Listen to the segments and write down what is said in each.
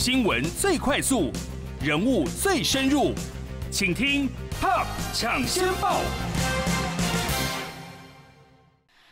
新闻最快速，人物最深入，请听《p o p 抢先报》。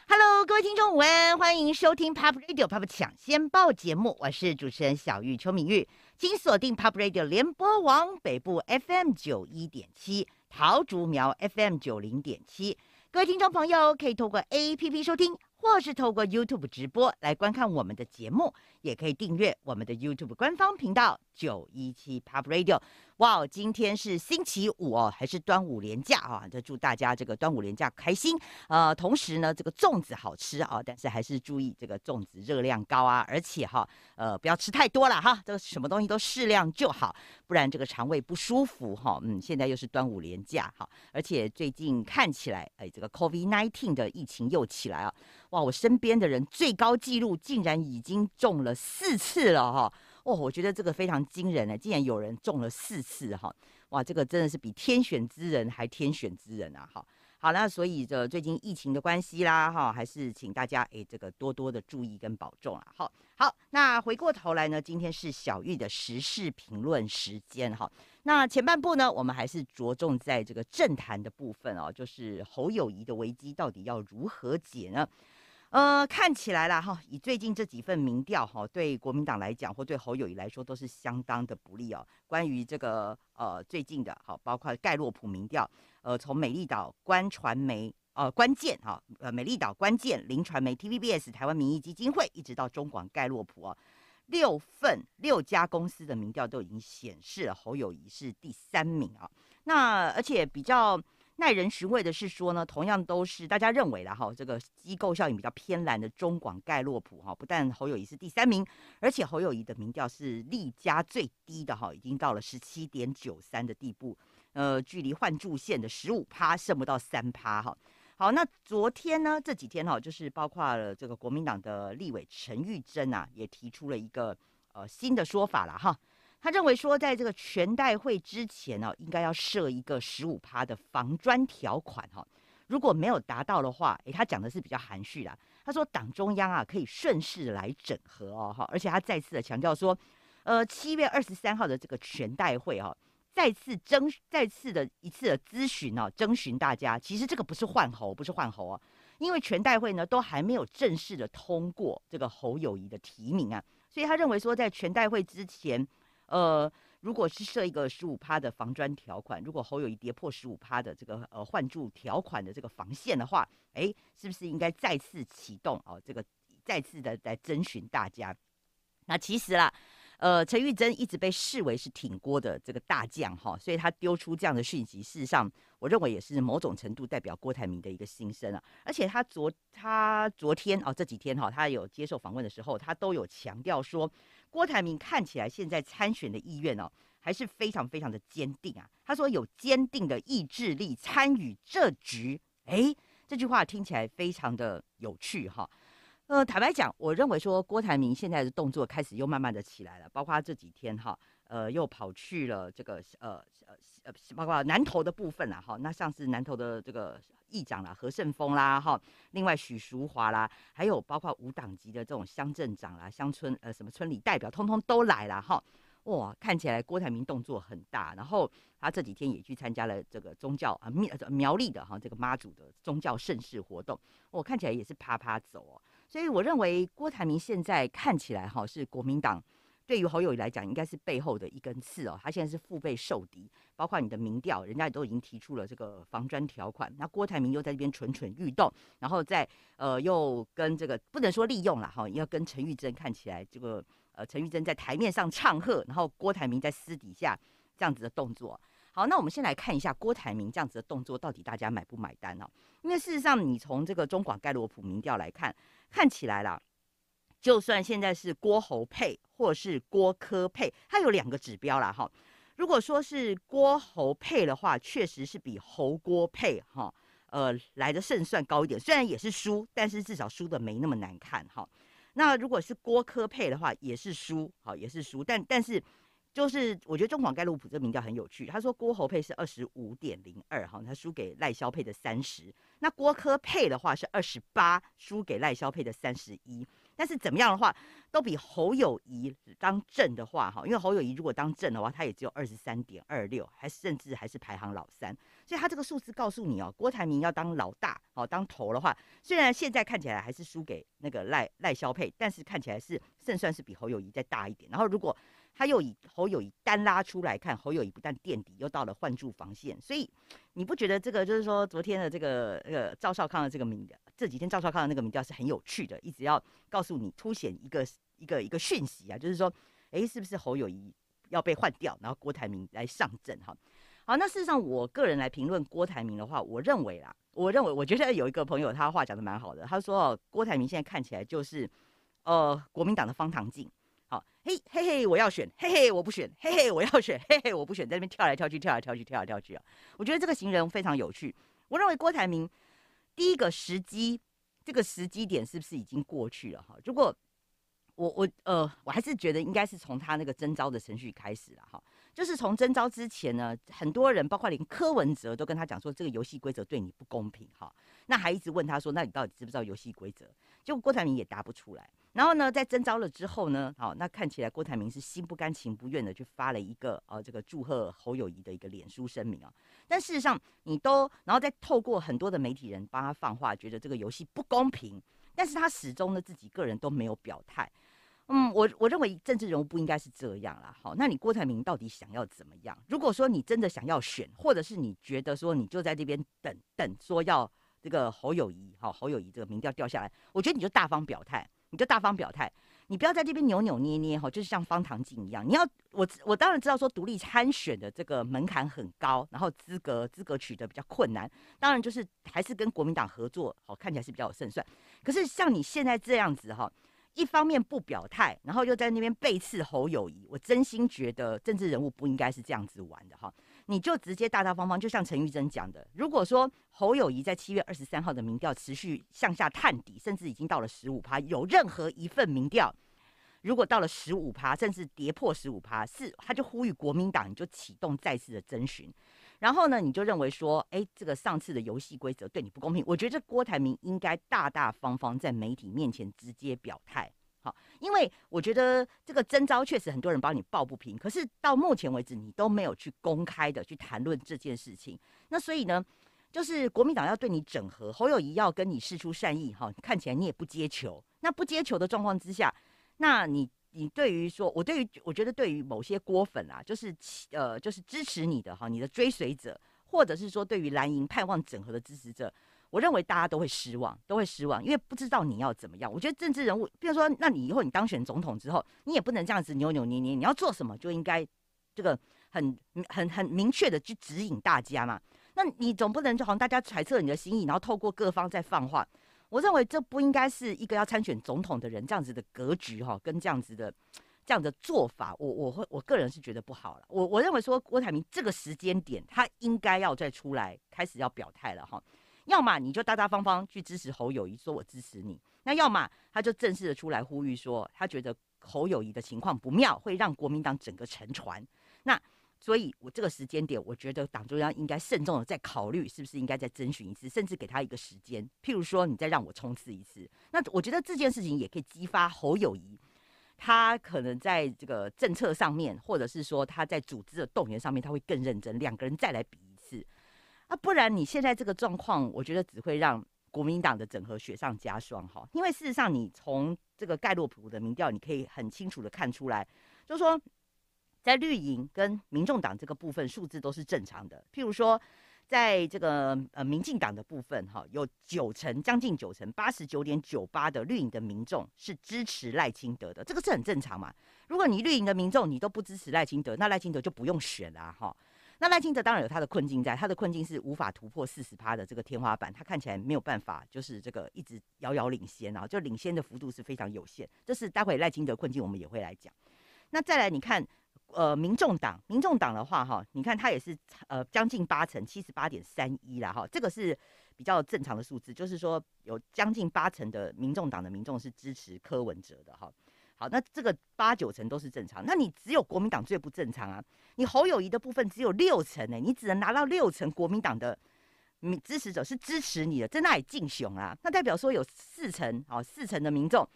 Hello，各位听众午安，欢迎收听《Pub Radio Pub 抢先报》节目，我是主持人小玉邱敏玉，请锁定《Pub Radio》联播网北部 FM 九一点七、桃竹苗 FM 九零点七，各位听众朋友可以通过 APP 收听。或是透过 YouTube 直播来观看我们的节目，也可以订阅我们的 YouTube 官方频道九一七 Pub Radio。哇，今天是星期五哦，还是端午连假啊？就祝大家这个端午连假开心。呃，同时呢，这个粽子好吃啊，但是还是注意这个粽子热量高啊，而且哈，呃，不要吃太多了哈。这个什么东西都适量就好，不然这个肠胃不舒服哈。嗯，现在又是端午连假哈，而且最近看起来，哎，这个 COVID-19 的疫情又起来啊。哇，我身边的人最高纪录竟然已经中了四次了哈。哦，我觉得这个非常惊人呢，竟然有人中了四次哈，哇，这个真的是比天选之人还天选之人啊！哈。好，那所以这最近疫情的关系啦哈，还是请大家诶，这个多多的注意跟保重啊。好好，那回过头来呢，今天是小玉的时事评论时间哈，那前半部呢，我们还是着重在这个政坛的部分哦，就是侯友谊的危机到底要如何解呢？呃，看起来啦哈，以最近这几份民调哈，对国民党来讲，或对侯友谊来说，都是相当的不利哦。关于这个呃，最近的哈，包括盖洛普民调，呃，从美丽岛关传媒呃关键哈，呃，美丽岛关键林传媒 T V B S 台湾民意基金会，一直到中广盖洛普啊，六份六家公司的民调都已经显示了侯友谊是第三名啊。那而且比较。耐人寻味的是说呢，同样都是大家认为的哈，这个机构效应比较偏蓝的中广盖洛普哈，不但侯友谊是第三名，而且侯友谊的民调是历家最低的哈，已经到了十七点九三的地步，呃，距离换柱线的十五趴剩不到三趴哈。好，那昨天呢，这几天哈，就是包括了这个国民党的立委陈玉珍啊，也提出了一个呃新的说法了哈。他认为说，在这个全代会之前呢，应该要设一个十五趴的防专条款哈。如果没有达到的话，诶，他讲的是比较含蓄啦。他说，党中央啊，可以顺势来整合哦哈。而且他再次的强调说，呃，七月二十三号的这个全代会哈，再次征再次的一次的咨询哦，征询大家。其实这个不是换候，不是换候啊，因为全代会呢都还没有正式的通过这个侯友谊的提名啊。所以他认为说，在全代会之前。呃，如果是设一个十五趴的防砖条款，如果侯友谊跌破十五趴的这个呃换注条款的这个防线的话，哎，是不是应该再次启动哦，这个再次的来征询大家。那其实啦，呃，陈玉珍一直被视为是挺锅的这个大将哈，所以他丢出这样的讯息，事实上我认为也是某种程度代表郭台铭的一个心声啊。而且他昨他昨天哦这几天哈，他有接受访问的时候，他都有强调说。郭台铭看起来现在参选的意愿哦，还是非常非常的坚定啊。他说有坚定的意志力参与这局，哎，这句话听起来非常的有趣哈。呃，坦白讲，我认为说郭台铭现在的动作开始又慢慢的起来了，包括这几天哈。呃，又跑去了这个呃呃呃，包括南投的部分啦，哈，那像是南投的这个议长啦，何胜峰啦，哈，另外许淑华啦，还有包括无党籍的这种乡镇长啦，乡村呃什么村里代表，通通都来了，哈，哇，看起来郭台铭动作很大，然后他这几天也去参加了这个宗教啊苗苗栗的哈这个妈祖的宗教盛事活动，我看起来也是啪啪走，所以我认为郭台铭现在看起来哈是国民党。对于侯友谊来讲，应该是背后的一根刺哦。他现在是腹背受敌，包括你的民调，人家也都已经提出了这个防专条款。那郭台铭又在这边蠢蠢欲动，然后在呃又跟这个不能说利用了哈，要跟陈玉珍看起来这个呃陈玉珍在台面上唱和，然后郭台铭在私底下这样子的动作。好，那我们先来看一下郭台铭这样子的动作到底大家买不买单哦。因为事实上，你从这个中广盖洛普民调来看，看起来啦。就算现在是郭侯配或是郭科配，它有两个指标啦。哈。如果说是郭侯配的话，确实是比侯郭配哈，呃来的胜算高一点。虽然也是输，但是至少输的没那么难看哈。那如果是郭科配的话，也是输，好也是输，但但是就是我觉得中广盖洛普这个民调很有趣。他说郭侯配是二十五点零二哈，他输给赖萧配的三十。那郭科配的话是二十八，输给赖萧配的三十一。但是怎么样的话，都比侯友谊当正的话哈，因为侯友谊如果当正的话，他也只有二十三点二六，还甚至还是排行老三，所以他这个数字告诉你哦，郭台铭要当老大，好当头的话，虽然现在看起来还是输给那个赖赖萧佩，但是看起来是胜算是比侯友谊再大一点。然后如果他又以侯友谊单拉出来看，侯友谊不但垫底，又到了换住防线，所以你不觉得这个就是说昨天的这个呃赵少康的这个名的？这几天赵少康的那个民调是很有趣的，一直要告诉你，凸显一个一个一个讯息啊，就是说，哎，是不是侯友谊要被换掉，然后郭台铭来上阵？哈，好，那事实上，我个人来评论郭台铭的话，我认为啦，我认为，我觉得有一个朋友他话讲的蛮好的，他说，郭台铭现在看起来就是呃，国民党的方唐镜，好，嘿嘿嘿，我要选，嘿嘿，我不选，嘿嘿，我要选，嘿嘿，我不选，在那边跳来跳去，跳来跳去，跳来跳去啊，我觉得这个行人非常有趣，我认为郭台铭。第一个时机，这个时机点是不是已经过去了哈？如果我我呃，我还是觉得应该是从他那个征招的程序开始了哈。就是从征招之前呢，很多人包括连柯文哲都跟他讲说，这个游戏规则对你不公平哈。那还一直问他说，那你到底知不知道游戏规则？就郭台铭也答不出来，然后呢，在征召了之后呢，好，那看起来郭台铭是心不甘情不愿的去发了一个呃这个祝贺侯友谊的一个脸书声明啊，但事实上你都，然后再透过很多的媒体人帮他放话，觉得这个游戏不公平，但是他始终呢自己个人都没有表态，嗯，我我认为政治人物不应该是这样啦。好，那你郭台铭到底想要怎么样？如果说你真的想要选，或者是你觉得说你就在这边等等说要。这个侯友谊哈，侯友谊这个民调掉下来，我觉得你就大方表态，你就大方表态，你不要在这边扭扭捏捏哈，就是像方唐镜一样。你要我我当然知道说独立参选的这个门槛很高，然后资格资格取得比较困难，当然就是还是跟国民党合作好，看起来是比较有胜算。可是像你现在这样子哈，一方面不表态，然后又在那边背刺侯友谊，我真心觉得政治人物不应该是这样子玩的哈。你就直接大大方方，就像陈玉珍讲的，如果说侯友谊在七月二十三号的民调持续向下探底，甚至已经到了十五趴，有任何一份民调如果到了十五趴，甚至跌破十五趴，是他就呼吁国民党你就启动再次的征询，然后呢你就认为说，哎，这个上次的游戏规则对你不公平，我觉得郭台铭应该大大方方在媒体面前直接表态。因为我觉得这个征召确实很多人帮你抱不平，可是到目前为止你都没有去公开的去谈论这件事情，那所以呢，就是国民党要对你整合，侯友谊要跟你示出善意，哈，看起来你也不接球，那不接球的状况之下，那你你对于说，我对于我觉得对于某些锅粉啊，就是呃就是支持你的哈，你的追随者，或者是说对于蓝营盼望整合的支持者。我认为大家都会失望，都会失望，因为不知道你要怎么样。我觉得政治人物，比如说，那你以后你当选总统之后，你也不能这样子扭扭捏捏，你要做什么就应该这个很很很明确的去指引大家嘛。那你总不能就好像大家揣测你的心意，然后透过各方在放话。我认为这不应该是一个要参选总统的人这样子的格局哈，跟这样子的这样的做法，我我会我个人是觉得不好了。我我认为说郭台铭这个时间点，他应该要再出来开始要表态了哈。要么你就大大方方去支持侯友谊，说我支持你。那要么他就正式的出来呼吁说，他觉得侯友谊的情况不妙，会让国民党整个沉船。那所以，我这个时间点，我觉得党中央应该慎重的再考虑，是不是应该再征询一次，甚至给他一个时间。譬如说，你再让我冲刺一次。那我觉得这件事情也可以激发侯友谊，他可能在这个政策上面，或者是说他在组织的动员上面，他会更认真。两个人再来比。那不然你现在这个状况，我觉得只会让国民党的整合雪上加霜哈。因为事实上，你从这个盖洛普的民调，你可以很清楚的看出来，就是说，在绿营跟民众党这个部分，数字都是正常的。譬如说，在这个呃民进党的部分哈，有九成将近九成八十九点九八的绿营的民众是支持赖清德的，这个是很正常嘛。如果你绿营的民众你都不支持赖清德，那赖清德就不用选啦哈。那赖清德当然有他的困境在，他的困境是无法突破四十趴的这个天花板，他看起来没有办法，就是这个一直遥遥领先啊，就领先的幅度是非常有限。这是待会赖清德困境我们也会来讲。那再来你看，呃，民众党，民众党的话哈，你看他也是呃将近八成七十八点三一啦哈，这个是比较正常的数字，就是说有将近八成的民众党的民众是支持柯文哲的哈。好，那这个八九成都是正常，那你只有国民党最不正常啊！你侯友谊的部分只有六成呢，你只能拿到六成国民党的支持者是支持你的，在那里竞选啊，那代表说有四成，啊，四成的民众，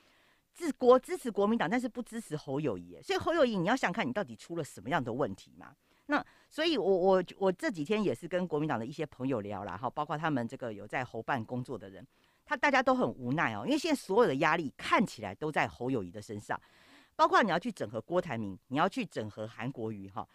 治国支持国民党，但是不支持侯友谊，所以侯友谊你要想看你到底出了什么样的问题嘛？那所以，我我我这几天也是跟国民党的一些朋友聊了哈，包括他们这个有在侯办工作的人。他大家都很无奈哦，因为现在所有的压力看起来都在侯友谊的身上，包括你要去整合郭台铭，你要去整合韩国瑜哈。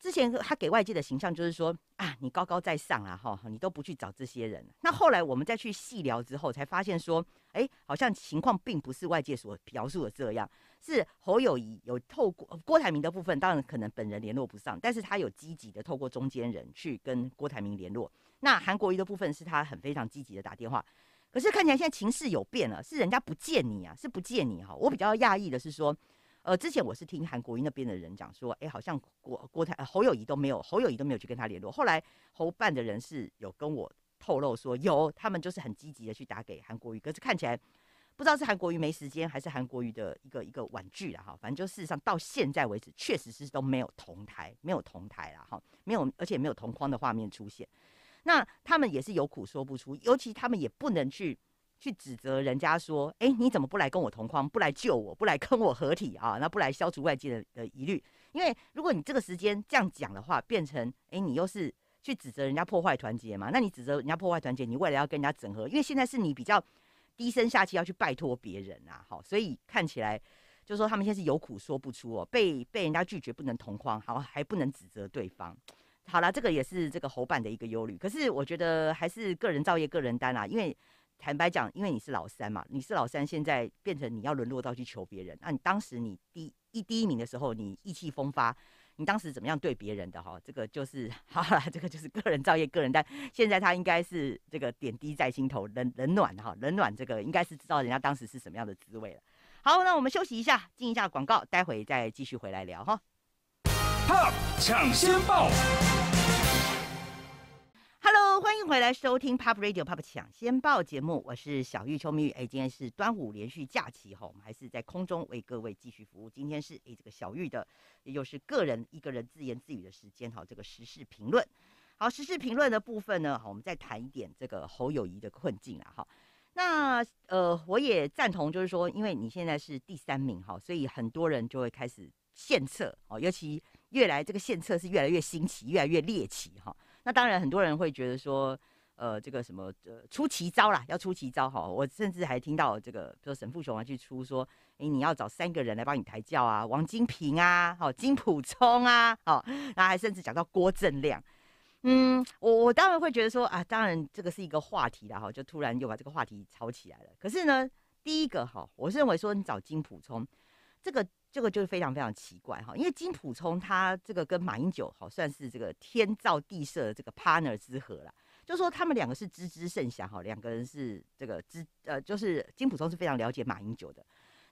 之前他给外界的形象就是说啊，你高高在上啊哈，你都不去找这些人。那后来我们再去细聊之后，才发现说，哎，好像情况并不是外界所描述的这样，是侯友谊有透过郭台铭的部分，当然可能本人联络不上，但是他有积极的透过中间人去跟郭台铭联络。那韩国瑜的部分是他很非常积极的打电话。可是看起来现在情势有变了，是人家不见你啊，是不见你哈。我比较讶异的是说，呃，之前我是听韩国瑜那边的人讲说，哎，好像郭郭台侯友谊都没有，侯友谊都没有去跟他联络。后来侯办的人是有跟我透露说，有他们就是很积极的去打给韩国瑜，可是看起来不知道是韩国瑜没时间，还是韩国瑜的一个一个婉拒了哈。反正就事实上到现在为止，确实是都没有同台，没有同台了哈，没有，而且没有同框的画面出现。那他们也是有苦说不出，尤其他们也不能去去指责人家说，哎，你怎么不来跟我同框，不来救我，不来跟我合体啊？那不来消除外界的的疑虑。因为如果你这个时间这样讲的话，变成哎，你又是去指责人家破坏团结嘛？那你指责人家破坏团结，你未来要跟人家整合，因为现在是你比较低声下气要去拜托别人啊，好，所以看起来就是说他们现在是有苦说不出哦，被被人家拒绝，不能同框，好，还不能指责对方。好了，这个也是这个侯办的一个忧虑。可是我觉得还是个人造业，个人担啊。因为坦白讲，因为你是老三嘛，你是老三，现在变成你要沦落到去求别人。那你当时你第一第一名的时候，你意气风发，你当时怎么样对别人的哈？这个就是 好了，这个就是个人造业，个人担。现在他应该是这个点滴在心头，冷冷暖哈，冷暖这个应该是知道人家当时是什么样的滋味了。好，那我们休息一下，进一下广告，待会再继续回来聊哈。Pop 抢先报，Hello，欢迎回来收听 Pop Radio Pop 抢先报节目，我是小玉邱明玉。哎，今天是端午连续假期哈，我们还是在空中为各位继续服务。今天是哎这个小玉的，也就是个人一个人自言自语的时间哈，这个时事评论。好，时事评论的部分呢，好，我们再谈一点这个侯友谊的困境啊。哈。那呃，我也赞同，就是说，因为你现在是第三名哈，所以很多人就会开始献策哦，尤其。越来这个献策是越来越新奇，越来越猎奇哈。那当然很多人会觉得说，呃，这个什么呃出奇招啦，要出奇招哈。我甚至还听到这个，比如说沈富雄啊去出说，哎，你要找三个人来帮你抬轿啊，王金平啊，好，金普聪啊，好，啊，还甚至讲到郭正亮。嗯，我我当然会觉得说，啊，当然这个是一个话题啦哈，就突然又把这个话题炒起来了。可是呢，第一个哈，我认为说，你找金普聪。这个这个就是非常非常奇怪哈，因为金普聪他这个跟马英九哈算是这个天造地设的这个 partner 之合了，就说他们两个是知之甚详哈，两个人是这个知呃就是金普聪是非常了解马英九的，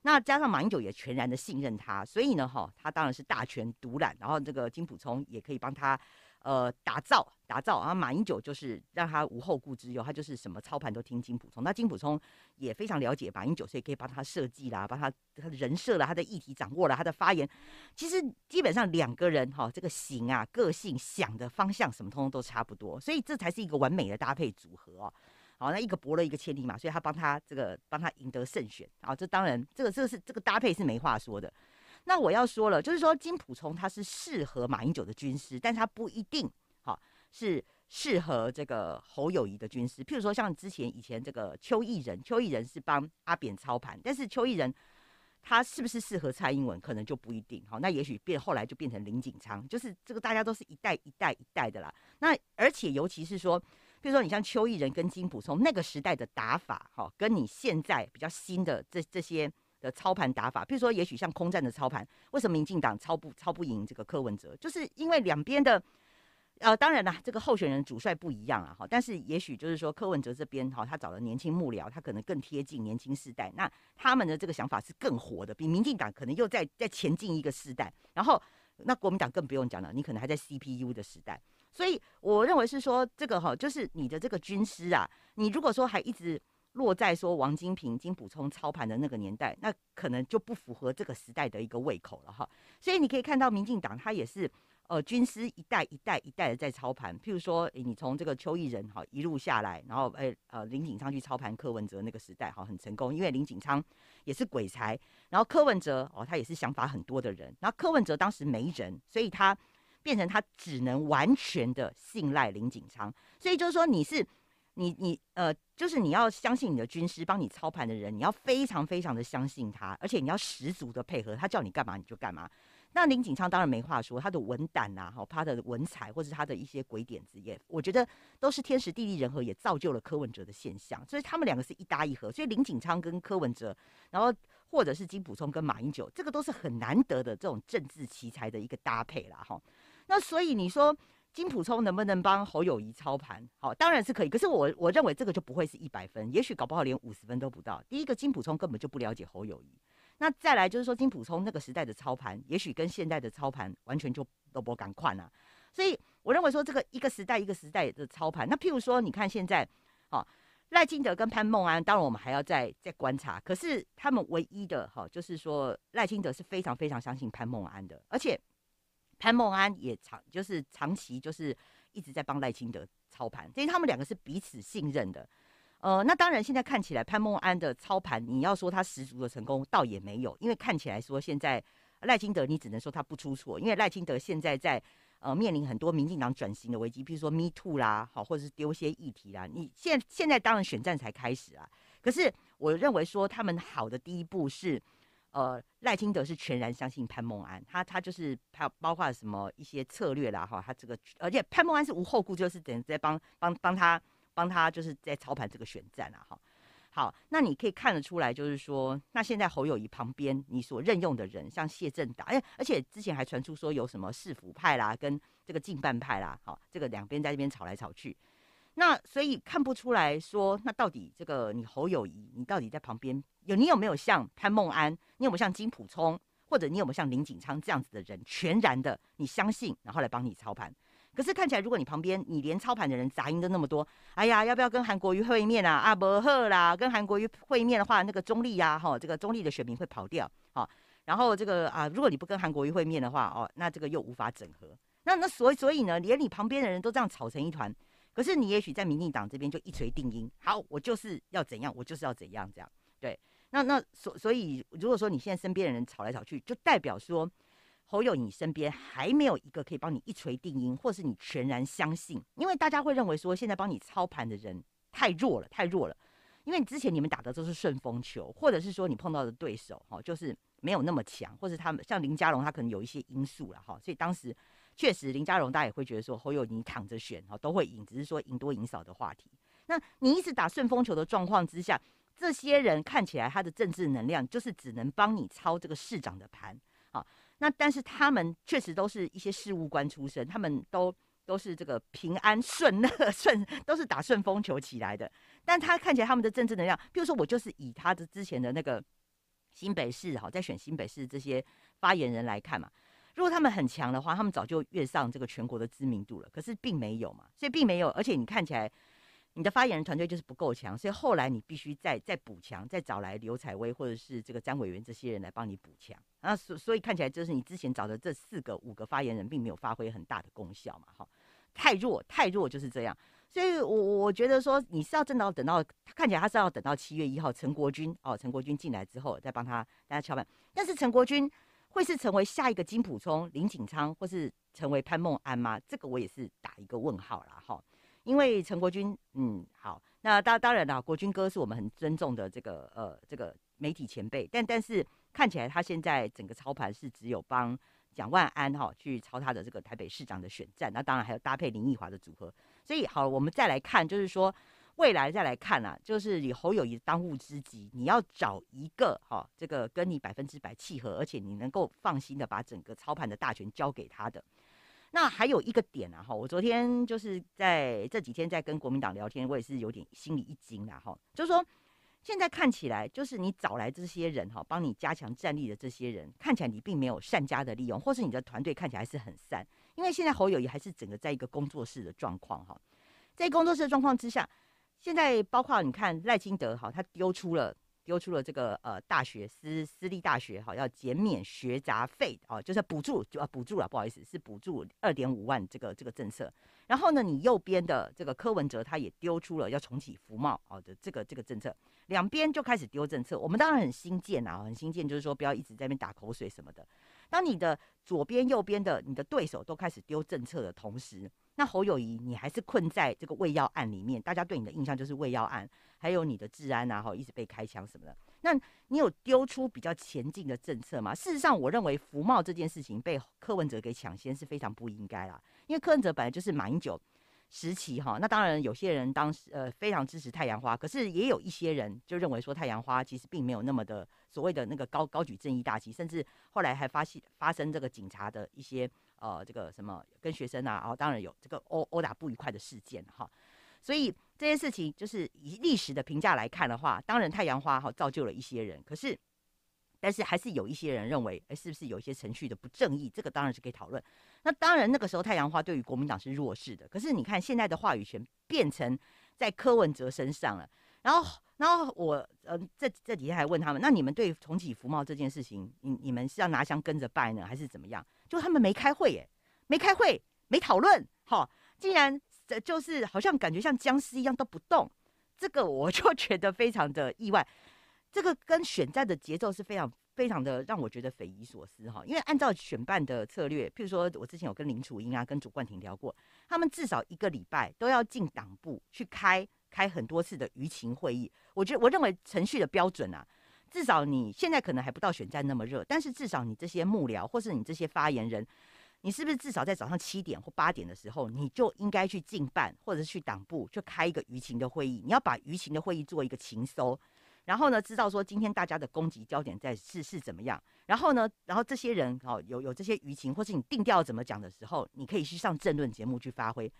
那加上马英九也全然的信任他，所以呢哈他当然是大权独揽，然后这个金普聪也可以帮他。呃，打造打造啊，马英九就是让他无后顾之忧，他就是什么操盘都听金普充。那金普充也非常了解马英九，所以可以帮他设计啦，帮他他的人设啦，他的议题掌握了，他的发言，其实基本上两个人哈，这个型啊、个性、想的方向什么，通通都差不多，所以这才是一个完美的搭配组合哦。好，那一个伯乐，一个千里马，所以他帮他这个帮他赢得胜选啊。这当然，这个这个是这个搭配是没话说的。那我要说了，就是说金普聪他是适合马英九的军师，但他不一定好是适合这个侯友谊的军师。譬如说像之前以前这个邱毅人，邱毅人是帮阿扁操盘，但是邱毅人他是不是适合蔡英文可能就不一定好。那也许变后来就变成林景昌，就是这个大家都是一代一代一代的啦。那而且尤其是说，譬如说你像邱毅人跟金普聪那个时代的打法，哈，跟你现在比较新的这这些。的操盘打法，比如说，也许像空战的操盘，为什么民进党操不操不赢这个柯文哲，就是因为两边的，呃，当然啦，这个候选人主帅不一样啊，哈，但是也许就是说，柯文哲这边哈，他找了年轻幕僚，他可能更贴近年轻世代，那他们的这个想法是更活的，比民进党可能又在在前进一个世代，然后那国民党更不用讲了，你可能还在 CPU 的时代，所以我认为是说这个哈，就是你的这个军师啊，你如果说还一直。落在说王金平已经补充操盘的那个年代，那可能就不符合这个时代的一个胃口了哈。所以你可以看到，民进党他也是呃军师一代一代一代的在操盘。譬如说，你从这个邱毅人哈一路下来，然后哎呃林锦昌去操盘柯文哲那个时代哈很成功，因为林锦昌也是鬼才，然后柯文哲哦他也是想法很多的人。然后柯文哲当时没人，所以他变成他只能完全的信赖林锦昌。所以就是说你是你你呃。就是你要相信你的军师帮你操盘的人，你要非常非常的相信他，而且你要十足的配合，他叫你干嘛你就干嘛。那林景昌当然没话说，他的文胆呐，哈，他的文采或者他的一些鬼点子，也我觉得都是天时地利人和，也造就了柯文哲的现象。所以他们两个是一搭一合，所以林景昌跟柯文哲，然后或者是金普聪跟马英九，这个都是很难得的这种政治奇才的一个搭配啦，哈。那所以你说。金普聪能不能帮侯友谊操盘？好，当然是可以。可是我我认为这个就不会是一百分，也许搞不好连五十分都不到。第一个，金普聪根本就不了解侯友谊。那再来就是说，金普聪那个时代的操盘，也许跟现在的操盘完全就都不敢看了。所以我认为说，这个一个时代一个时代的操盘。那譬如说，你看现在，好赖清德跟潘孟安，当然我们还要再再观察。可是他们唯一的哈，就是说赖清德是非常非常相信潘孟安的，而且。潘孟安也长就是长期就是一直在帮赖清德操盘，因为他们两个是彼此信任的。呃，那当然现在看起来潘孟安的操盘，你要说他十足的成功，倒也没有，因为看起来说现在赖清德你只能说他不出错，因为赖清德现在在呃面临很多民进党转型的危机，比如说 Me Too 啦，好或者是丢一些议题啦。你现现在当然选战才开始啊，可是我认为说他们好的第一步是。呃，赖清德是全然相信潘孟安，他他就是他，包括什么一些策略啦，哈，他这个，而且潘孟安是无后顾，就是等于在帮帮帮他帮他，就是在操盘这个选战啦，哈。好，那你可以看得出来，就是说，那现在侯友谊旁边你所任用的人，像谢振达，哎，而且之前还传出说有什么市府派啦，跟这个近半派啦，好，这个两边在这边吵来吵去。那所以看不出来说，那到底这个你侯友谊，你到底在旁边有你有没有像潘孟安，你有没有像金普聪，或者你有没有像林景昌这样子的人全然的你相信，然后来帮你操盘。可是看起来，如果你旁边你连操盘的人杂音都那么多，哎呀，要不要跟韩国瑜会面啊？啊，不喝啦，跟韩国瑜会面的话，那个中立呀，哈，这个中立的选民会跑掉，好，然后这个啊，如果你不跟韩国瑜会面的话，哦，那这个又无法整合。那那所以所以呢，连你旁边的人都这样吵成一团。可是你也许在民进党这边就一锤定音，好，我就是要怎样，我就是要怎样，这样对。那那所所以，如果说你现在身边的人吵来吵去，就代表说侯友你身边还没有一个可以帮你一锤定音，或是你全然相信，因为大家会认为说现在帮你操盘的人太弱了，太弱了。因为之前你们打的都是顺风球，或者是说你碰到的对手哈，就是没有那么强，或是他们像林家龙他可能有一些因素了哈，所以当时。确实，林家荣大家也会觉得说侯友宜躺着选哦，都会赢，只是说赢多赢少的话题。那你一直打顺风球的状况之下，这些人看起来他的政治能量就是只能帮你抄这个市长的盘啊。那但是他们确实都是一些事务官出身，他们都都是这个平安顺乐 顺都是打顺风球起来的。但他看起来他们的政治能量，比如说我就是以他的之前的那个新北市哈，在选新北市这些发言人来看嘛。如果他们很强的话，他们早就跃上这个全国的知名度了。可是并没有嘛，所以并没有。而且你看起来，你的发言人团队就是不够强，所以后来你必须再再补强，再找来刘彩薇或者是这个张委员这些人来帮你补强。那所所以看起来就是你之前找的这四个五个发言人并没有发挥很大的功效嘛，哈，太弱太弱就是这样。所以我我觉得说你是要真的要等到看起来他是要等到七月一号陈国军哦，陈国军进来之后再帮他大家敲板。但是陈国军。会是成为下一个金普聪、林景昌，或是成为潘孟安吗？这个我也是打一个问号了哈。因为陈国军，嗯，好，那当当然了，国军哥是我们很尊重的这个呃这个媒体前辈，但但是看起来他现在整个操盘是只有帮蒋万安哈去操他的这个台北市长的选战，那当然还有搭配林奕华的组合。所以好，我们再来看，就是说。未来再来看啊，就是你侯友谊当务之急，你要找一个哈，这个跟你百分之百契合，而且你能够放心的把整个操盘的大权交给他的。那还有一个点啊哈，我昨天就是在这几天在跟国民党聊天，我也是有点心里一惊啦，哈，就是说现在看起来，就是你找来这些人哈，帮你加强战力的这些人，看起来你并没有善加的利用，或是你的团队看起来是很散，因为现在侯友谊还是整个在一个工作室的状况哈，在工作室的状况之下。现在包括你看赖清德哈，他丢出了丢出了这个呃大学私私立大学哈要减免学杂费啊，就是补助就啊补助了不好意思是补助二点五万这个这个政策。然后呢，你右边的这个柯文哲他也丢出了要重启服贸好的这个这个政策，两边就开始丢政策。我们当然很新建啊，很新建就是说不要一直在那边打口水什么的。当你的左边、右边的你的对手都开始丢政策的同时，那侯友谊，你还是困在这个胃药案里面，大家对你的印象就是胃药案，还有你的治安啊，哈，一直被开枪什么的。那你有丢出比较前进的政策吗？事实上，我认为福茂这件事情被柯文哲给抢先是非常不应该啦，因为柯文哲本来就是马英九时期哈。那当然，有些人当时呃非常支持太阳花，可是也有一些人就认为说太阳花其实并没有那么的所谓的那个高高举正义大旗，甚至后来还发现发生这个警察的一些。呃，这个什么跟学生啊，然后当然有这个殴殴打不愉快的事件哈，所以这些事情就是以历史的评价来看的话，当然太阳花哈造就了一些人，可是但是还是有一些人认为，哎，是不是有一些程序的不正义？这个当然是可以讨论。那当然那个时候太阳花对于国民党是弱势的，可是你看现在的话语权变成在柯文哲身上了。然后，然后我嗯，这这几天还问他们，那你们对重启服贸这件事情，你你们是要拿枪跟着拜呢，还是怎么样？就他们没开会，耶，没开会，没讨论，哈，竟然这就是好像感觉像僵尸一样都不动，这个我就 觉得非常的意外。这个跟选战的节奏是非常非常的让我觉得匪夷所思哈，因为按照选办的策略，譬如说我之前有跟林楚英啊、跟主冠廷聊过，他们至少一个礼拜都要进党部去开开很多次的舆情会议。我觉得我认为程序的标准啊。至少你现在可能还不到选战那么热，但是至少你这些幕僚或是你这些发言人，你是不是至少在早上七点或八点的时候，你就应该去进办或者是去党部去开一个舆情的会议？你要把舆情的会议做一个情搜，然后呢，知道说今天大家的攻击焦点在是是怎么样，然后呢，然后这些人哦有有这些舆情或是你定调怎么讲的时候，你可以去上政论节目去发挥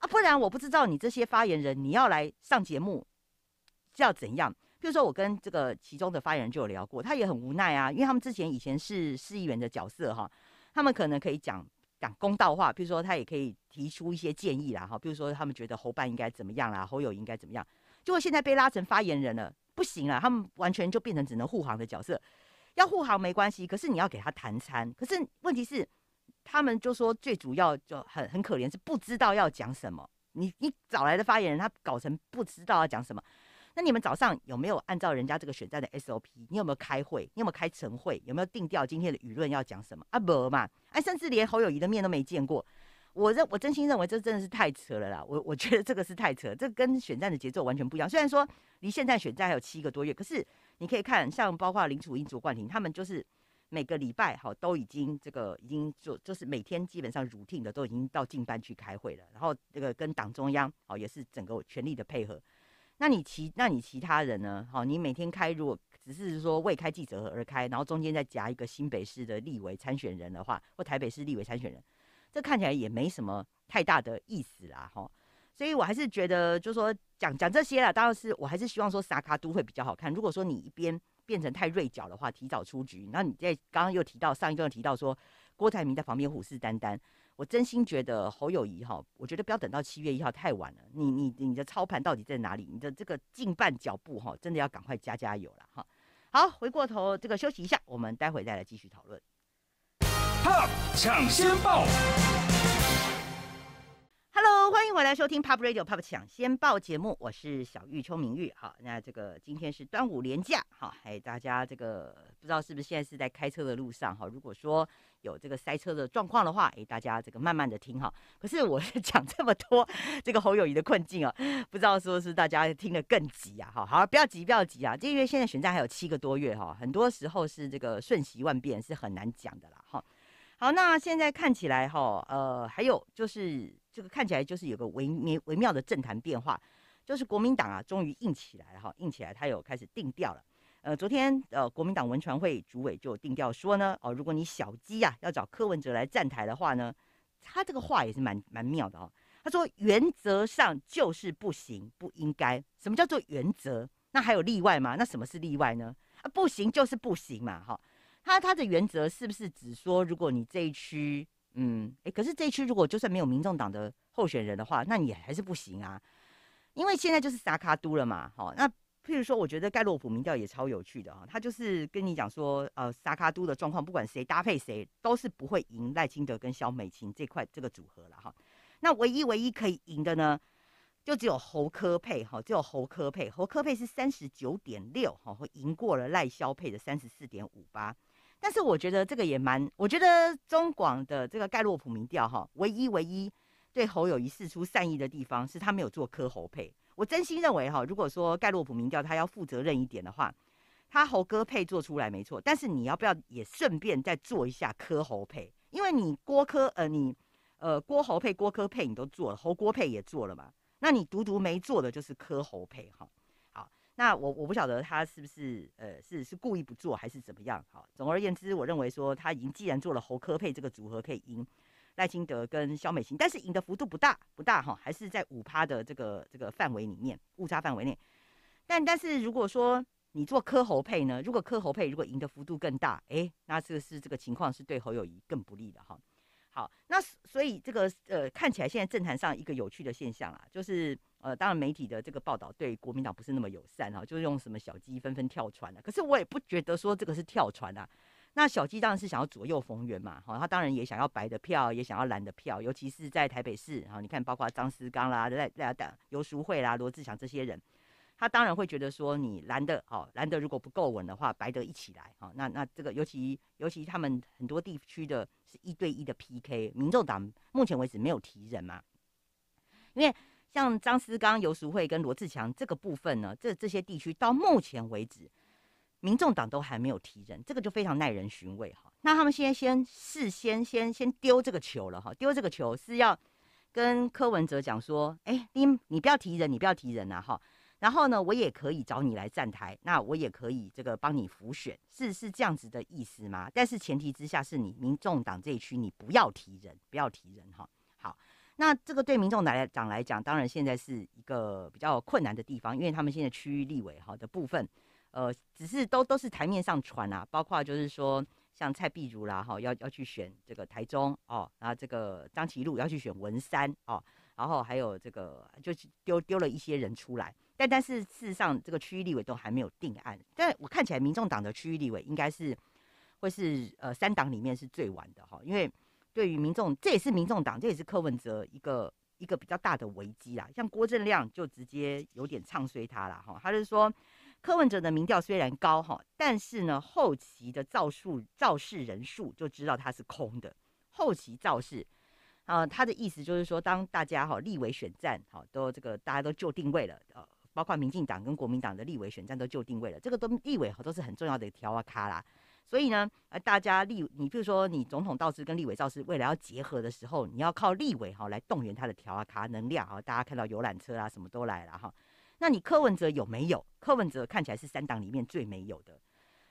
啊，不然我不知道你这些发言人你要来上节目是要怎样。譬如说，我跟这个其中的发言人就有聊过，他也很无奈啊，因为他们之前以前是市议员的角色哈，他们可能可以讲讲公道话，譬如说他也可以提出一些建议啦哈，比如说他们觉得侯办应该怎么样啦，侯友应该怎么样，结果现在被拉成发言人了，不行了，他们完全就变成只能护航的角色，要护航没关系，可是你要给他谈餐，可是问题是他们就说最主要就很很可怜，是不知道要讲什么，你你找来的发言人他搞成不知道要讲什么。那你们早上有没有按照人家这个选战的 SOP？你有没有开会？你有没有开晨会？有没有定掉今天的舆论要讲什么？啊，不嘛，哎，甚至连侯友谊的面都没见过。我认，我真心认为这真的是太扯了啦。我我觉得这个是太扯，这跟选战的节奏完全不一样。虽然说离现在选战还有七个多月，可是你可以看，像包括林楚英、卓冠廷，他们就是每个礼拜好都已经这个已经做，就是每天基本上如听的都已经到进班去开会了，然后这个跟党中央哦也是整个全力的配合。那你其那你其他人呢？好，你每天开如果只是说为开记者而开，然后中间再夹一个新北市的立委参选人的话，或台北市立委参选人，这看起来也没什么太大的意思啦，哈。所以我还是觉得，就说讲讲这些啦，当然是，我还是希望说萨卡都会比较好看。如果说你一边变成太锐角的话，提早出局，那你在刚刚又提到上一段提到说郭台铭在旁边虎视眈眈。我真心觉得侯友谊哈，我觉得不要等到七月一号太晚了。你你你的操盘到底在哪里？你的这个进半脚步哈，真的要赶快加加油了哈。好，回过头这个休息一下，我们待会再来继续讨论。p 抢先报，Hello，欢迎回来收听 Pub Radio Pub 抢先报节目，我是小玉邱明玉。好，那这个今天是端午连假，好，哎，大家这个不知道是不是现在是在开车的路上哈？如果说有这个塞车的状况的话，诶，大家这个慢慢的听哈。可是我 讲这么多，这个侯友谊的困境啊，不知道说是大家听得更急啊哈。好，不要急，不要急啊，因为现在选战还有七个多月哈，很多时候是这个瞬息万变，是很难讲的啦哈。好，那现在看起来哈，呃，还有就是这个看起来就是有个微妙微妙的政坛变化，就是国民党啊，终于硬起来了哈，硬起来，它有开始定调了。呃，昨天呃，国民党文传会主委就定调说呢，哦，如果你小鸡啊要找柯文哲来站台的话呢，他这个话也是蛮蛮妙的哦。他说，原则上就是不行，不应该。什么叫做原则？那还有例外吗？那什么是例外呢？啊，不行就是不行嘛，哈。他他的原则是不是只说，如果你这一区，嗯，哎，可是这一区如果就算没有民众党的候选人的话，那也还是不行啊，因为现在就是撒卡都了嘛，好，那。譬如说，我觉得盖洛普民调也超有趣的哈，他就是跟你讲说，呃，萨卡都的状况，不管谁搭配谁，都是不会赢赖清德跟萧美琴这块这个组合了哈。那唯一唯一可以赢的呢，就只有侯科佩哈，只有侯科佩，侯科佩是三十九点六哈，会赢过了赖肖配的三十四点五八。但是我觉得这个也蛮，我觉得中广的这个盖洛普民调哈，唯一唯一。对侯友谊示出善意的地方，是他没有做科侯配。我真心认为哈，如果说盖洛普民调他要负责任一点的话，他侯哥配做出来没错，但是你要不要也顺便再做一下科侯配？因为你郭科呃你呃郭侯配郭科配你都做了，侯郭配也做了嘛，那你独独没做的就是科侯配哈。好，那我我不晓得他是不是呃是是故意不做还是怎么样。好，总而言之，我认为说他已经既然做了侯科配这个组合可以赢。赖清德跟肖美琴，但是赢的幅度不大，不大哈，还是在五趴的这个这个范围里面，误差范围内。但但是如果说你做科侯配呢，如果科侯配如果赢的幅度更大，哎，那这个是这个情况是对侯友谊更不利的哈。好，那所以这个呃，看起来现在政坛上一个有趣的现象啊，就是呃，当然媒体的这个报道对国民党不是那么友善哈，就是用什么小鸡纷纷跳船了。可是我也不觉得说这个是跳船啊。那小鸡当然是想要左右逢源嘛，好，他当然也想要白的票，也想要蓝的票，尤其是在台北市，哈，你看包括张思刚啦、赖赖的游淑慧啦、罗志祥这些人，他当然会觉得说，你蓝的，好，蓝的如果不够稳的话，白的一起来，好，那那这个尤其尤其他们很多地区的是一对一的 PK，民众党目前为止没有提人嘛，因为像张思刚、游淑慧跟罗志祥这个部分呢，这这些地区到目前为止。民众党都还没有提人，这个就非常耐人寻味哈。那他们现在先事先先先丢这个球了哈，丢这个球是要跟柯文哲讲说，哎，你你不要提人，你不要提人啊哈。然后呢，我也可以找你来站台，那我也可以这个帮你辅选，是是这样子的意思吗？但是前提之下是你民众党这一区你不要提人，不要提人哈。好，那这个对民众党来讲来讲，当然现在是一个比较困难的地方，因为他们现在区域立委哈的部分。呃，只是都都是台面上传啊，包括就是说，像蔡碧如啦，哈，要要去选这个台中哦，然后这个张其禄要去选文山哦，然后还有这个，就丢丢了一些人出来，但但是事实上，这个区域立委都还没有定案，但我看起来，民众党的区域立委应该是会是呃三党里面是最晚的哈，因为对于民众，这也是民众党，这也是柯文哲一个一个比较大的危机啦，像郭正亮就直接有点唱衰他了哈，他就说。柯文哲的民调虽然高哈，但是呢，后期的造数造势人数就知道他是空的。后期造势，啊，他的意思就是说，当大家哈立委选战哈都这个大家都就定位了，呃，包括民进党跟国民党的立委选战都就定位了，这个都立委哈都是很重要的条啊卡啦。所以呢，呃，大家立你比如说你总统造势跟立委造势未来要结合的时候，你要靠立委哈来动员他的调啊卡能量哈，大家看到游览车啊什么都来了哈。那你柯文哲有没有？柯文哲看起来是三党里面最没有的。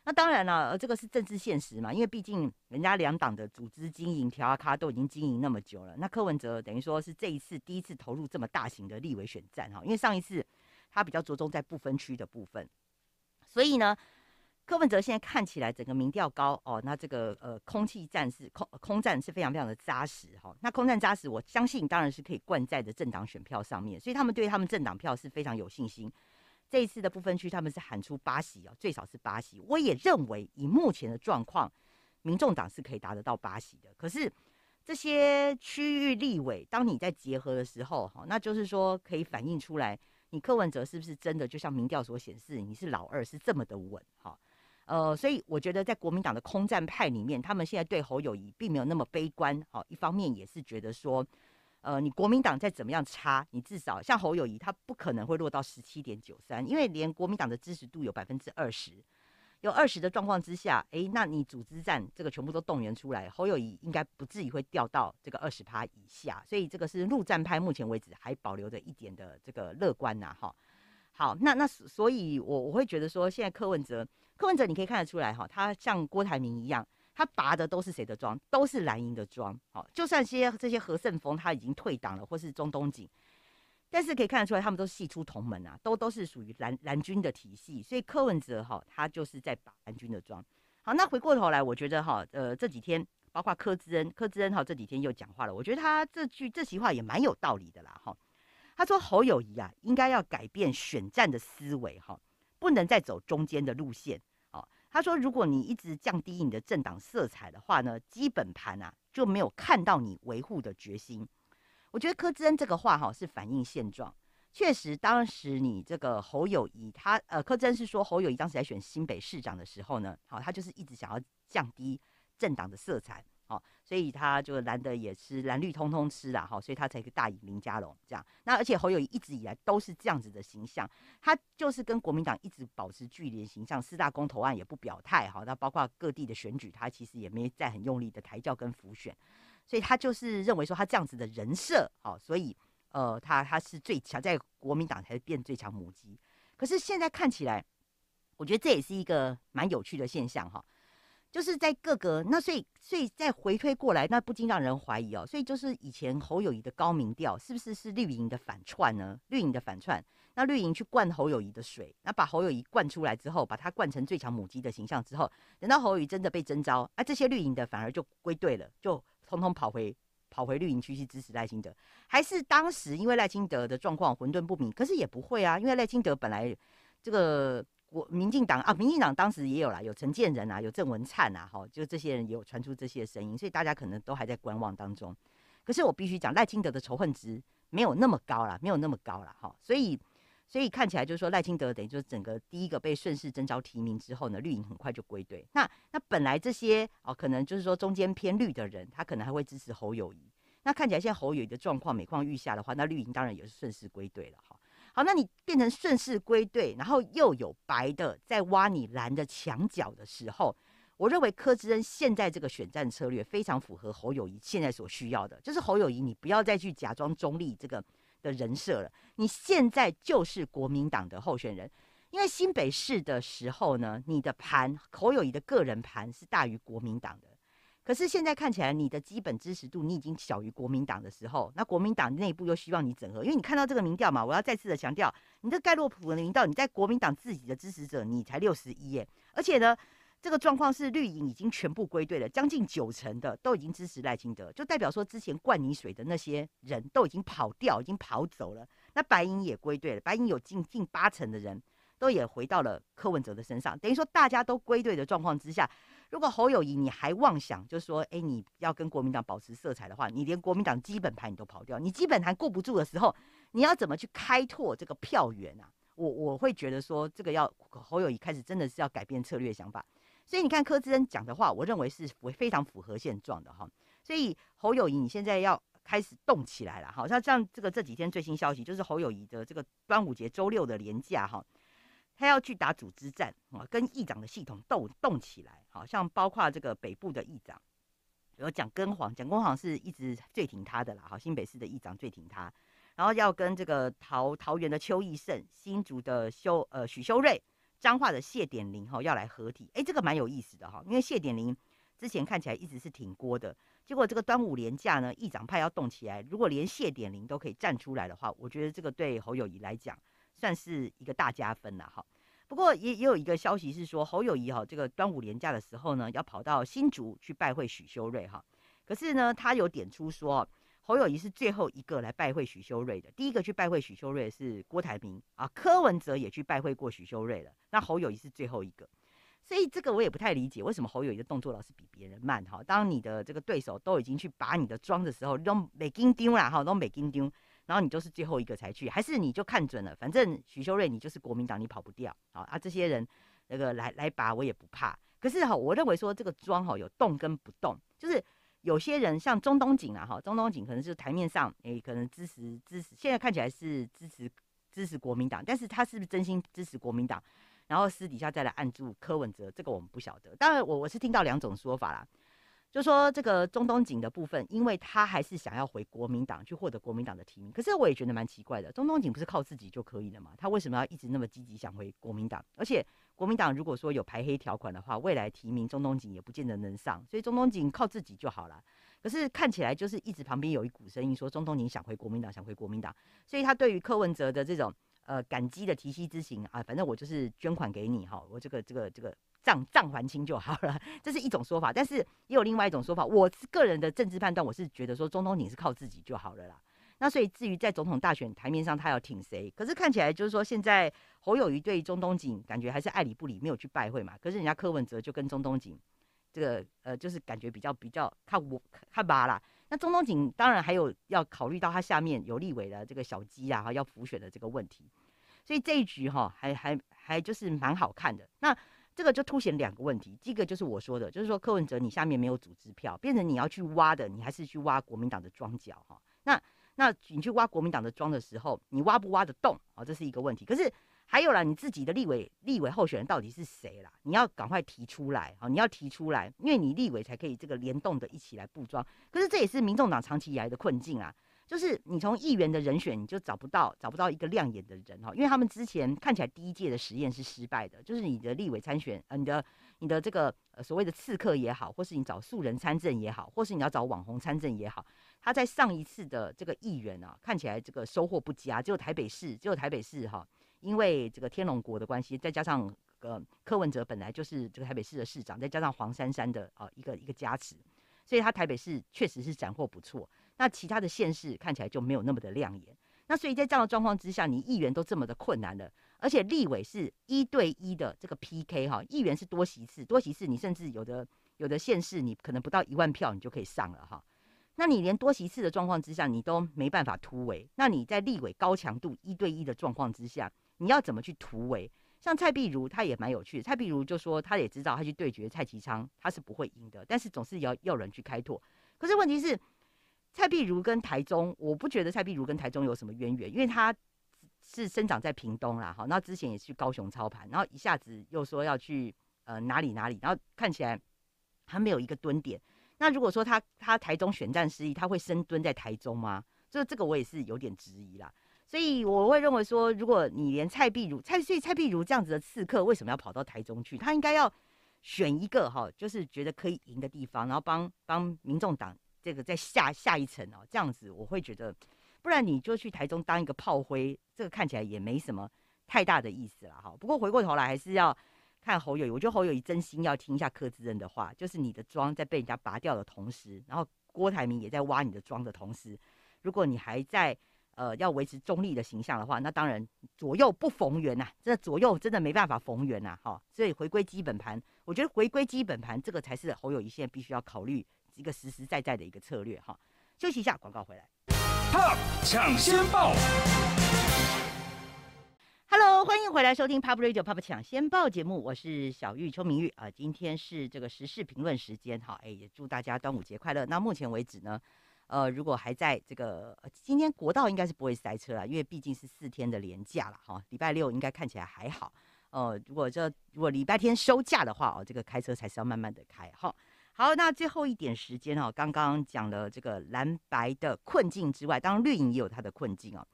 那当然了，呃，这个是政治现实嘛，因为毕竟人家两党的组织经营、调啊卡都已经经营那么久了。那柯文哲等于说是这一次第一次投入这么大型的立委选战哈，因为上一次他比较着重在不分区的部分，所以呢。柯文哲现在看起来整个民调高哦，那这个呃，空气战是空空战是非常非常的扎实哈。那空战扎实，我相信当然是可以灌在的政党选票上面，所以他们对于他们政党票是非常有信心。这一次的部分区他们是喊出八席哦，最少是八席。我也认为以目前的状况，民众党是可以达得到八席的。可是这些区域立委，当你在结合的时候哈，那就是说可以反映出来，你柯文哲是不是真的就像民调所显示，你是老二是这么的稳哈。呃，所以我觉得在国民党的空战派里面，他们现在对侯友谊并没有那么悲观。哈，一方面也是觉得说，呃，你国民党再怎么样差，你至少像侯友谊，他不可能会落到十七点九三，因为连国民党的支持度有百分之二十，有二十的状况之下，哎，那你组织战这个全部都动员出来，侯友谊应该不至于会掉到这个二十趴以下。所以这个是陆战派目前为止还保留着一点的这个乐观呐，哈。好，那那所以，我我会觉得说，现在柯文哲，柯文哲，你可以看得出来哈，他像郭台铭一样，他拔的都是谁的妆，都是蓝营的妆。好，就算些这些何胜峰他已经退党了，或是中东锦，但是可以看得出来，他们都系出同门啊，都都是属于蓝蓝军的体系。所以柯文哲哈，他就是在拔蓝军的妆。好，那回过头来，我觉得哈，呃，这几天包括柯志恩，柯志恩哈，这几天又讲话了，我觉得他这句这席话也蛮有道理的啦，哈。他说侯友谊啊，应该要改变选战的思维哈，不能再走中间的路线。哦。他说如果你一直降低你的政党色彩的话呢，基本盘啊就没有看到你维护的决心。我觉得柯志恩这个话哈是反映现状，确实当时你这个侯友谊他呃柯志恩是说侯友谊当时在选新北市长的时候呢，好他就是一直想要降低政党的色彩。哦，所以他就蓝的也是蓝绿通通吃啦，哈，所以他才去大赢林家龙这样。那而且侯友宜一直以来都是这样子的形象，他就是跟国民党一直保持距离形象，四大公投案也不表态，哈，那包括各地的选举，他其实也没在很用力的抬轿跟浮选，所以他就是认为说他这样子的人设，好，所以呃他他是最强在国民党才变最强母鸡。可是现在看起来，我觉得这也是一个蛮有趣的现象，哈。就是在各个那，所以所以再回推过来，那不禁让人怀疑哦。所以就是以前侯友谊的高明调，是不是是绿营的反串呢？绿营的反串，那绿营去灌侯友谊的水，那把侯友谊灌出来之后，把他灌成最强母鸡的形象之后，等到侯友谊真的被征召，啊，这些绿营的反而就归队了，就通通跑回跑回绿营区去支持赖清德，还是当时因为赖清德的状况混沌不明，可是也不会啊，因为赖清德本来这个。我民进党啊，民进党当时也有啦，有陈建仁啊，有郑文灿啊，哈，就这些人也有传出这些声音，所以大家可能都还在观望当中。可是我必须讲，赖清德的仇恨值没有那么高了，没有那么高了，哈，所以所以看起来就是说，赖清德等于就是整个第一个被顺势征召提名之后呢，绿营很快就归队。那那本来这些哦，可能就是说中间偏绿的人，他可能还会支持侯友谊。那看起来现在侯友谊的状况每况愈下的话，那绿营当然也是顺势归队了，哈。好，那你变成顺势归队，然后又有白的在挖你蓝的墙角的时候，我认为柯志恩现在这个选战策略非常符合侯友谊现在所需要的，就是侯友谊，你不要再去假装中立这个的人设了，你现在就是国民党的候选人，因为新北市的时候呢，你的盘，侯友谊的个人盘是大于国民党的。可是现在看起来，你的基本支持度你已经小于国民党的时候，那国民党内部又希望你整合，因为你看到这个民调嘛，我要再次的强调，你这盖洛普的民调，你在国民党自己的支持者，你才六十一，耶，而且呢，这个状况是绿营已经全部归队了，将近九成的都已经支持赖清德，就代表说之前灌你水的那些人都已经跑掉，已经跑走了，那白银也归队了，白银有近近八成的人都也回到了柯文哲的身上，等于说大家都归队的状况之下。如果侯友谊你还妄想，就说哎，你要跟国民党保持色彩的话，你连国民党基本盘你都跑掉，你基本盘过不住的时候，你要怎么去开拓这个票源啊？我我会觉得说，这个要侯友谊开始真的是要改变策略想法。所以你看柯志恩讲的话，我认为是非常符合现状的哈。所以侯友谊你现在要开始动起来了哈。像像这个这几天最新消息，就是侯友谊的这个端午节周六的连假哈。他要去打组织战啊，跟议长的系统斗动起来，好像包括这个北部的议长，有蒋根煌、蒋根煌是一直最挺他的啦。好，新北市的议长最挺他，然后要跟这个桃桃园的邱义盛、新竹的修呃许修睿、彰化的谢点玲哈要来合体，哎，这个蛮有意思的哈，因为谢点玲之前看起来一直是挺郭的，结果这个端午连假呢，议长派要动起来，如果连谢点玲都可以站出来的话，我觉得这个对侯友谊来讲算是一个大加分了哈。不过也也有一个消息是说，侯友谊哈，这个端午连假的时候呢，要跑到新竹去拜会许修睿哈。可是呢，他有点出说，侯友谊是最后一个来拜会许修睿的，第一个去拜会许修睿是郭台铭啊，柯文哲也去拜会过许修睿了，那侯友谊是最后一个，所以这个我也不太理解，为什么侯友谊的动作老是比别人慢哈？当你的这个对手都已经去把你的庄的时候，拢没丢啦哈，都没紧张。然后你就是最后一个才去，还是你就看准了？反正许秀瑞，你就是国民党，你跑不掉。好啊，这些人那个来来拔我也不怕。可是哈，我认为说这个庄哈有动跟不动，就是有些人像中东锦啊哈，中东锦可能是台面上诶可能支持支持，现在看起来是支持支持国民党，但是他是不是真心支持国民党？然后私底下再来按住柯文哲，这个我们不晓得。当然我我是听到两种说法啦。就说这个中东锦的部分，因为他还是想要回国民党去获得国民党的提名，可是我也觉得蛮奇怪的，中东锦不是靠自己就可以了嘛？他为什么要一直那么积极想回国民党？而且国民党如果说有排黑条款的话，未来提名中东锦也不见得能上，所以中东锦靠自己就好了。可是看起来就是一直旁边有一股声音说中东锦想回国民党，想回国民党，所以他对于柯文哲的这种呃感激的提膝之情啊，反正我就是捐款给你哈，我这个这个这个。账账还清就好了，这是一种说法。但是也有另外一种说法。我个人的政治判断，我是觉得说中东锦是靠自己就好了啦。那所以至于在总统大选台面上他要挺谁，可是看起来就是说现在侯友谊对中东锦感觉还是爱理不理，没有去拜会嘛。可是人家柯文哲就跟中东锦这个呃，就是感觉比较比较看我看吧啦。那中东锦当然还有要考虑到他下面有立委的这个小鸡啊，哈，要辅选的这个问题。所以这一局哈，还还还就是蛮好看的。那。这个就凸显两个问题，第一个就是我说的，就是说柯文哲你下面没有组织票，变成你要去挖的，你还是去挖国民党的庄脚哈。那那你去挖国民党的庄的时候，你挖不挖得动啊？这是一个问题。可是还有啦，你自己的立委立委候选人到底是谁啦？你要赶快提出来，好，你要提出来，因为你立委才可以这个联动的一起来布庄。可是这也是民众党长期以来的困境啊。就是你从议员的人选，你就找不到找不到一个亮眼的人哈，因为他们之前看起来第一届的实验是失败的，就是你的立委参选，呃，你的你的这个呃所谓的刺客也好，或是你找素人参政也好，或是你要找网红参政也好，他在上一次的这个议员啊，看起来这个收获不佳，只有台北市只有台北市哈，因为这个天龙国的关系，再加上呃柯文哲本来就是这个台北市的市长，再加上黄珊珊的啊一个一个加持，所以他台北市确实是斩获不错。那其他的县市看起来就没有那么的亮眼，那所以在这样的状况之下，你议员都这么的困难了，而且立委是一对一的这个 PK 哈，议员是多席次，多席次，你甚至有的有的县市你可能不到一万票你就可以上了哈，那你连多席次的状况之下你都没办法突围，那你在立委高强度一对一的状况之下，你要怎么去突围？像蔡碧如他也蛮有趣的，蔡碧如就说他也知道他去对决蔡其昌他是不会赢的，但是总是要要人去开拓，可是问题是。蔡碧如跟台中，我不觉得蔡碧如跟台中有什么渊源，因为他是生长在屏东啦，哈，那之前也去高雄操盘，然后一下子又说要去呃哪里哪里，然后看起来还没有一个蹲点。那如果说他他台中选战失意，他会深蹲在台中吗？就这个我也是有点质疑啦，所以我会认为说，如果你连蔡碧如蔡，所以蔡碧如这样子的刺客为什么要跑到台中去？他应该要选一个哈，就是觉得可以赢的地方，然后帮帮民众党。这个在下下一层哦，这样子我会觉得，不然你就去台中当一个炮灰，这个看起来也没什么太大的意思了哈，不过回过头来还是要看侯友谊，我觉得侯友谊真心要听一下柯志恩的话，就是你的妆在被人家拔掉的同时，然后郭台铭也在挖你的妆的同时，如果你还在呃要维持中立的形象的话，那当然左右不逢源呐，这左右真的没办法逢源呐。哈。所以回归基本盘，我觉得回归基本盘这个才是侯友谊现在必须要考虑。一个实实在在的一个策略哈，休息一下，广告回来。哈，抢先报，Hello，欢迎回来收听 Pub Radio p o p 抢先报节目，我是小玉邱明玉啊，今天是这个时事评论时间哈，哎，也祝大家端午节快乐。那目前为止呢，呃，如果还在这个今天国道应该是不会塞车了，因为毕竟是四天的连假了哈，礼拜六应该看起来还好。哦，如果这如果礼拜天收假的话哦，这个开车才是要慢慢的开哈。好，那最后一点时间哦，刚刚讲了这个蓝白的困境之外，当然绿营也有它的困境哦。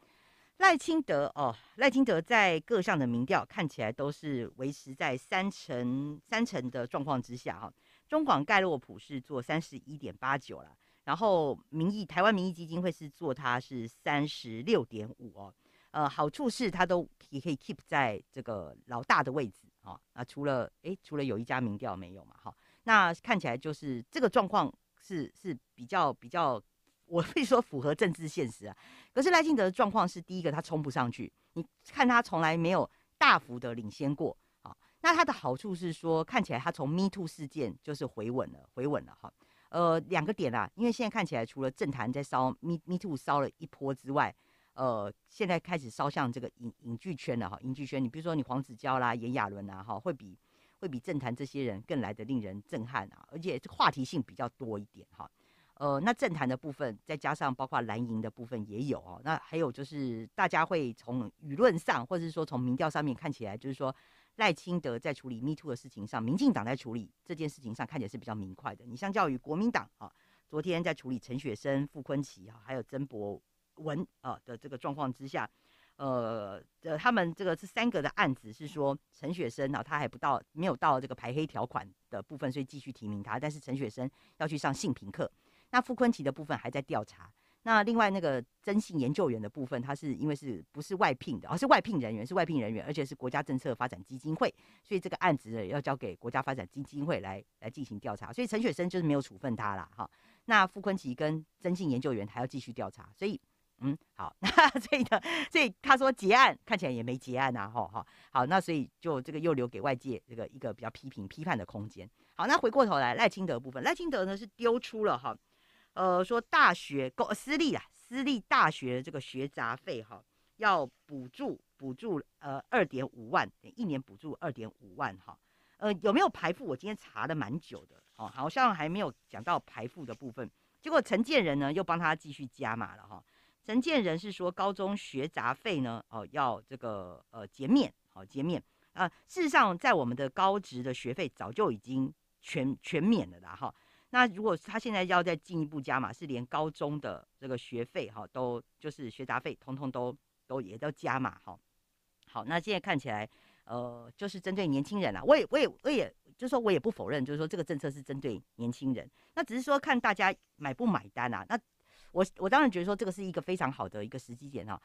赖清德哦，赖清德在各项的民调看起来都是维持在三成三成的状况之下哈。中广盖洛普是做三十一点八九了，然后民意台湾民意基金会是做他是三十六点五哦。呃，好处是它都也可以 keep 在这个老大的位置啊。啊，除了诶，除了有一家民调没有嘛哈。那看起来就是这个状况是是比较比较，我会说符合政治现实啊。可是赖清德的状况是第一个，他冲不上去。你看他从来没有大幅的领先过啊。那他的好处是说，看起来他从 Me Too 事件就是回稳了，回稳了哈。呃，两个点啦，因为现在看起来除了政坛在烧 Me Me Too 烧了一波之外，呃，现在开始烧向这个影影剧圈了哈。影剧圈，你比如说你黄子佼啦、炎亚纶啦，哈，会比。会比政坛这些人更来的令人震撼啊，而且这话题性比较多一点哈。呃，那政坛的部分再加上包括蓝营的部分也有啊，那还有就是大家会从舆论上或者是说从民调上面看起来，就是说赖清德在处理 Me Too 的事情上，民进党在处理这件事情上看起来是比较明快的。你相较于国民党啊，昨天在处理陈雪生、傅昆奇啊，还有曾博文啊的这个状况之下。呃，呃，他们这个是三个的案子，是说陈雪生啊，他还不到没有到这个排黑条款的部分，所以继续提名他。但是陈雪生要去上性平课，那傅坤奇的部分还在调查。那另外那个征信研究员的部分，他是因为是不是外聘的，而是外聘人员，是外聘人员，而且是国家政策发展基金会，所以这个案子要交给国家发展基金会来来进行调查。所以陈雪生就是没有处分他啦，哈。那傅坤奇跟征信研究员还要继续调查，所以。嗯，好，那所以呢，所以他说结案看起来也没结案呐，哈，哈，好，那所以就这个又留给外界这个一个比较批评批判的空间。好，那回过头来赖清德部分，赖清德呢是丢出了哈，呃，说大学公私立啊，私立大学的这个学杂费哈，要补助补助呃二点五万，一年补助二点五万哈，呃有没有排付？我今天查了蛮久的，哦，好像还没有讲到排付的部分，结果陈建仁呢又帮他继续加码了哈。陈建人是说，高中学杂费呢，哦，要这个呃减免，好减免啊。事实上，在我们的高职的学费早就已经全全免了啦，哈。那如果他现在要再进一步加码，是连高中的这个学费，哈，都就是学杂费，通通都都也都加码，哈。好，那现在看起来，呃，就是针对年轻人啊，我也，我也，我也，就是说我也不否认，就是说这个政策是针对年轻人，那只是说看大家买不买单啊，那。我我当然觉得说这个是一个非常好的一个时机点哈，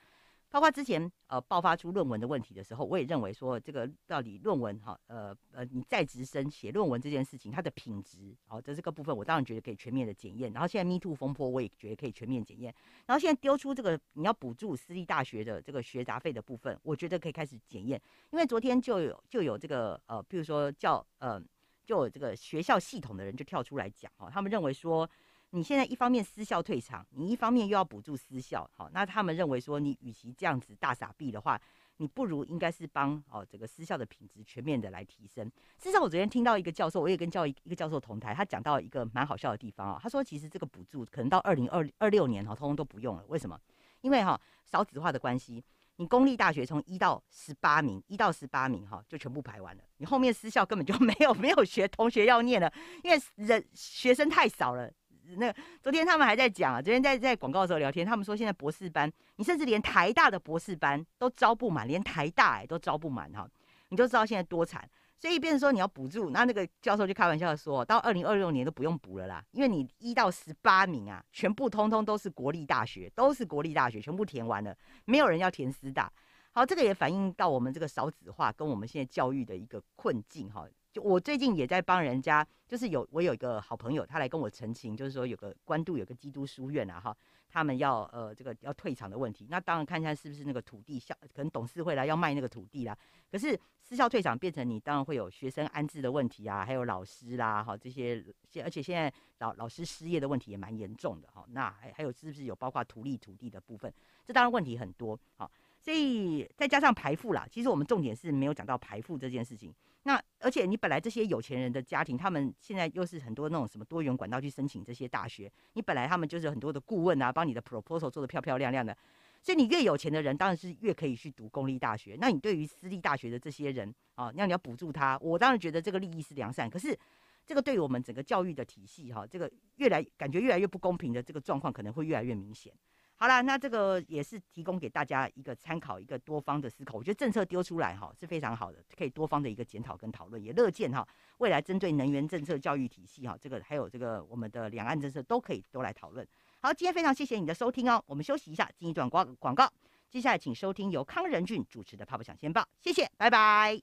包括之前呃爆发出论文的问题的时候，我也认为说这个到底论文哈呃呃你在职生写论文这件事情它的品质哦的这个部分，我当然觉得可以全面的检验。然后现在 MeToo 风波，我也觉得可以全面检验。然后现在丢出这个你要补助私立大学的这个学杂费的部分，我觉得可以开始检验，因为昨天就有就有这个呃，比如说叫呃就这个学校系统的人就跳出来讲哈，他们认为说。你现在一方面私校退场，你一方面又要补助私校，好，那他们认为说你与其这样子大傻逼的话，你不如应该是帮哦这个私校的品质全面的来提升。事实上，我昨天听到一个教授，我也跟教一一个教授同台，他讲到一个蛮好笑的地方啊，他说其实这个补助可能到二零二二六年哈，通通都不用了。为什么？因为哈少子化的关系，你公立大学从一到十八名，一到十八名哈就全部排完了，你后面私校根本就没有没有学同学要念了，因为人学生太少了。那个昨天他们还在讲啊，昨天在在广告的时候聊天，他们说现在博士班，你甚至连台大的博士班都招不满，连台大哎都招不满哈，你就知道现在多惨。所以一边说你要补助，那那个教授就开玩笑说到二零二六年都不用补了啦，因为你一到十八名啊，全部通通都是国立大学，都是国立大学，全部填完了，没有人要填师大。好，这个也反映到我们这个少子化跟我们现在教育的一个困境哈。就我最近也在帮人家，就是有我有一个好朋友，他来跟我澄清，就是说有个官渡有个基督书院啊，哈，他们要呃这个要退场的问题，那当然看一下是不是那个土地校，可能董事会来要卖那个土地啦。可是私校退场变成你当然会有学生安置的问题啊，还有老师啦，哈，这些现而且现在老老师失业的问题也蛮严重的哈。那还还有是不是有包括土地土地的部分，这当然问题很多，好。所以再加上排富啦，其实我们重点是没有讲到排富这件事情。那而且你本来这些有钱人的家庭，他们现在又是很多那种什么多元管道去申请这些大学。你本来他们就是很多的顾问啊，帮你的 proposal 做的漂漂亮亮的。所以你越有钱的人，当然是越可以去读公立大学。那你对于私立大学的这些人啊，那你要补助他，我当然觉得这个利益是良善。可是这个对于我们整个教育的体系哈，这个越来感觉越来越不公平的这个状况，可能会越来越明显。好了，那这个也是提供给大家一个参考，一个多方的思考。我觉得政策丢出来哈是非常好的，可以多方的一个检讨跟讨论，也乐见哈。未来针对能源政策教育体系哈，这个还有这个我们的两岸政策都可以都来讨论。好，今天非常谢谢你的收听哦，我们休息一下，进一段广广告。接下来请收听由康仁俊主持的《泡泡抢先报》，谢谢，拜拜。